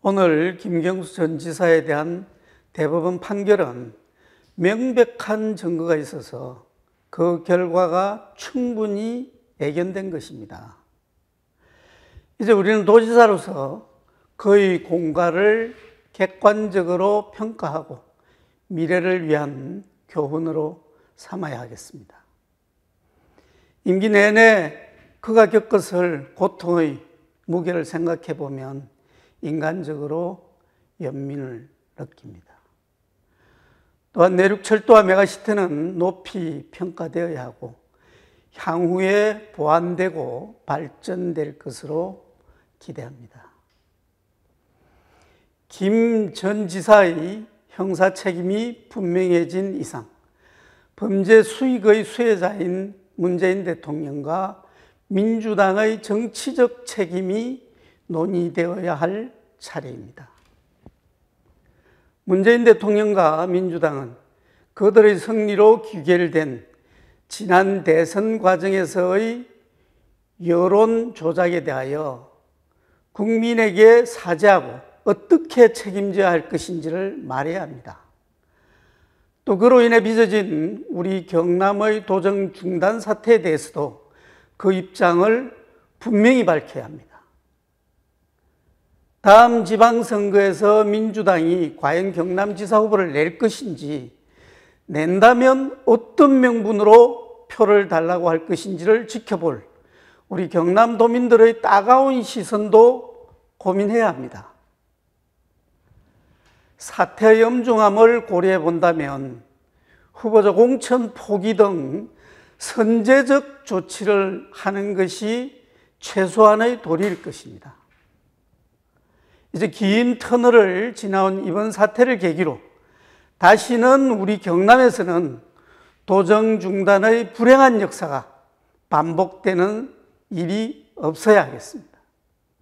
오늘 김경수 전 지사에 대한 대법원 판결은 명백한 증거가 있어서 그 결과가 충분히 예견된 것입니다. 이제 우리는 도지사로서 그의 공과를 객관적으로 평가하고 미래를 위한 교훈으로 삼아야 하겠습니다. 임기 내내 그가 겪었을 고통의 무게를 생각해 보면 인간적으로 연민을 느낍니다. 또한 내륙 철도와 메가시티는 높이 평가되어야 하고 향후에 보완되고 발전될 것으로 기대합니다. 김 전 지사의 형사 책임이 분명해진 이상 범죄 수익의 수혜자인 문재인 대통령과 민주당의 정치적 책임이 논의되어야 할 차례입니다. 문재인 대통령과 민주당은 그들의 승리로 귀결된 지난 대선 과정에서의 여론 조작에 대하여 국민에게 사죄하고 어떻게 책임져야 할 것인지를 말해야 합니다. 또 그로 인해 빚어진 우리 경남의 도정 중단 사태에 대해서도 그 입장을 분명히 밝혀야 합니다. 다음 지방선거에서 민주당이 과연 경남지사 후보를 낼 것인지 낸다면 어떤 명분으로 표를 달라고 할 것인지를 지켜볼 우리 경남도민들의 따가운 시선도 고민해야 합니다. 사태의 엄중함을 고려해 본다면 후보자 공천 포기 등 선제적 조치를 하는 것이 최소한의 도리일 것입니다. 이제 긴 터널을 지나온 이번 사태를 계기로 다시는 우리 경남에서는 도정 중단의 불행한 역사가 반복되는 일이 없어야 하겠습니다.